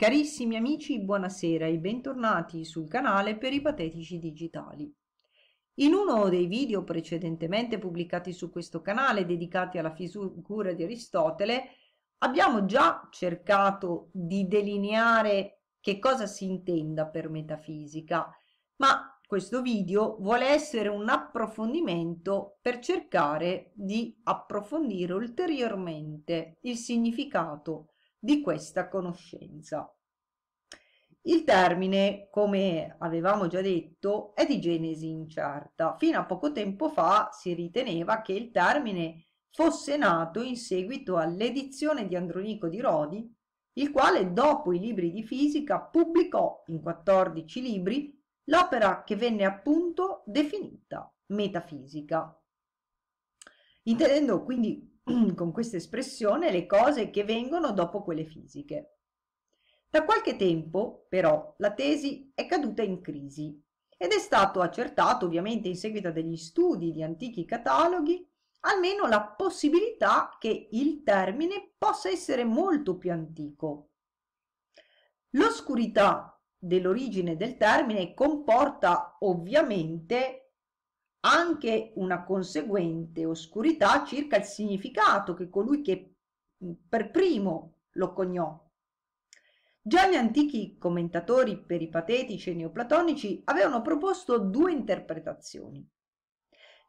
Carissimi amici, buonasera e bentornati sul canale per i patetici digitali. In uno dei video precedentemente pubblicati su questo canale dedicati alla figura di Aristotele, abbiamo già cercato di delineare che cosa si intenda per metafisica, ma questo video vuole essere un approfondimento per cercare di approfondire ulteriormente il significato di questa conoscenza. Il termine, come avevamo già detto, è di genesi incerta. Fino a poco tempo fa si riteneva che il termine fosse nato in seguito all'edizione di Andronico di Rodi, il quale dopo i libri di fisica pubblicò in 14 libri l'opera che venne appunto definita metafisica. Intendendo quindi con questa espressione le cose che vengono dopo quelle fisiche. Da qualche tempo, però, la tesi è caduta in crisi ed è stato accertato, ovviamente in seguito a degli studi di antichi cataloghi, almeno la possibilità che il termine possa essere molto più antico. L'oscurità dell'origine del termine comporta ovviamente anche una conseguente oscurità circa il significato che colui che per primo lo cognò. Già gli antichi commentatori peripatetici e neoplatonici avevano proposto due interpretazioni.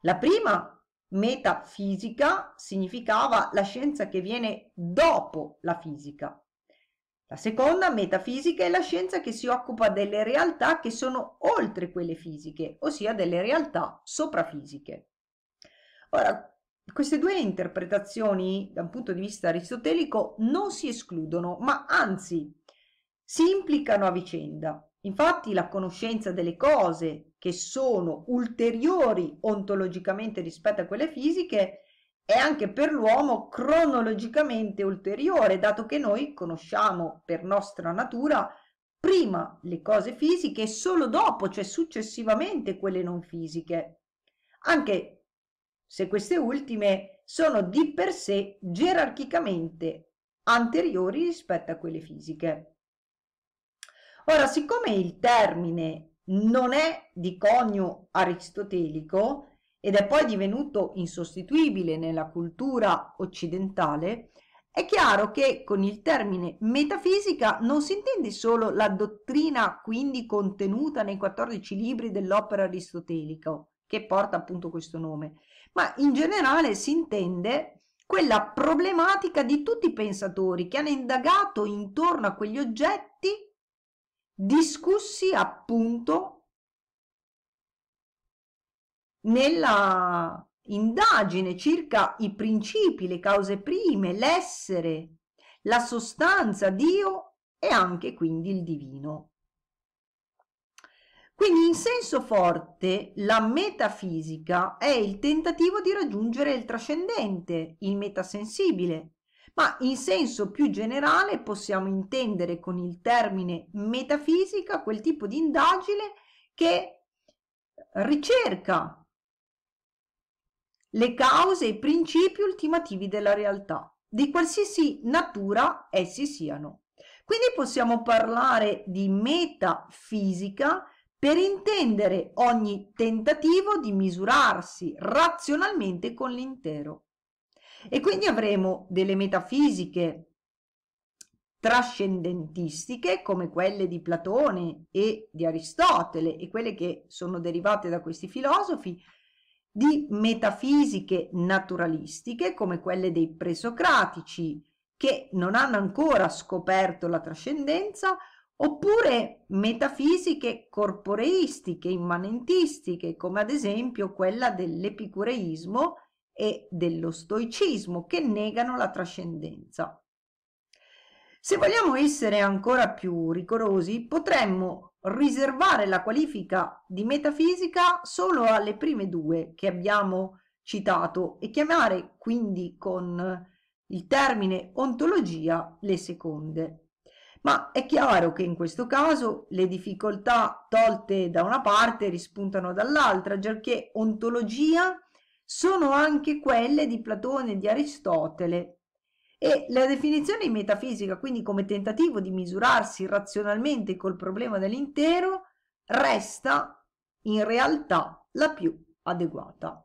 La prima, metafisica, significava la scienza che viene dopo la fisica, la seconda, metafisica, è la scienza che si occupa delle realtà che sono oltre quelle fisiche, ossia delle realtà soprafisiche. Ora, queste due interpretazioni, da un punto di vista aristotelico, non si escludono, ma anzi si implicano a vicenda. Infatti la conoscenza delle cose che sono ulteriori ontologicamente rispetto a quelle fisiche è anche per l'uomo cronologicamente ulteriore, dato che noi conosciamo per nostra natura prima le cose fisiche e solo dopo, cioè successivamente, quelle non fisiche, anche se queste ultime sono di per sé gerarchicamente anteriori rispetto a quelle fisiche. Ora, siccome il termine non è di conio aristotelico, ed è poi divenuto insostituibile nella cultura occidentale, è chiaro che con il termine metafisica non si intende solo la dottrina quindi contenuta nei 14 libri dell'opera aristotelica, che porta appunto questo nome, ma in generale si intende quella problematica di tutti i pensatori che hanno indagato intorno a quegli oggetti discussi appunto nella indagine circa i principi, le cause prime, l'essere, la sostanza, Dio e anche quindi il divino. Quindi in senso forte la metafisica è il tentativo di raggiungere il trascendente, il metasensibile, ma in senso più generale possiamo intendere con il termine metafisica quel tipo di indagine che ricerca le cause e i principi ultimativi della realtà, di qualsiasi natura essi siano. Quindi possiamo parlare di metafisica per intendere ogni tentativo di misurarsi razionalmente con l'intero. E quindi avremo delle metafisiche trascendentistiche come quelle di Platone e di Aristotele e quelle che sono derivate da questi filosofi di metafisiche naturalistiche come quelle dei presocratici che non hanno ancora scoperto la trascendenza oppure metafisiche corporeistiche, immanentistiche come ad esempio quella dell'epicureismo e dello stoicismo che negano la trascendenza. Se vogliamo essere ancora più rigorosi, potremmo riservare la qualifica di metafisica solo alle prime due che abbiamo citato e chiamare quindi con il termine ontologia le seconde. Ma è chiaro che in questo caso le difficoltà tolte da una parte rispuntano dall'altra, giacché ontologia sono anche quelle di Platone e di Aristotele, e la definizione di metafisica, quindi come tentativo di misurarsi razionalmente col problema dell'intero, resta in realtà la più adeguata.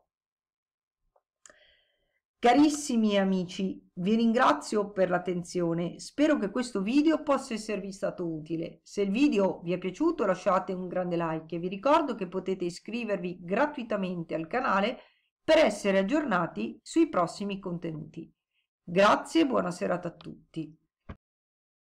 Carissimi amici, vi ringrazio per l'attenzione, spero che questo video possa esservi stato utile. Se il video vi è piaciuto lasciate un grande like e vi ricordo che potete iscrivervi gratuitamente al canale per essere aggiornati sui prossimi contenuti. Grazie e buona serata a tutti.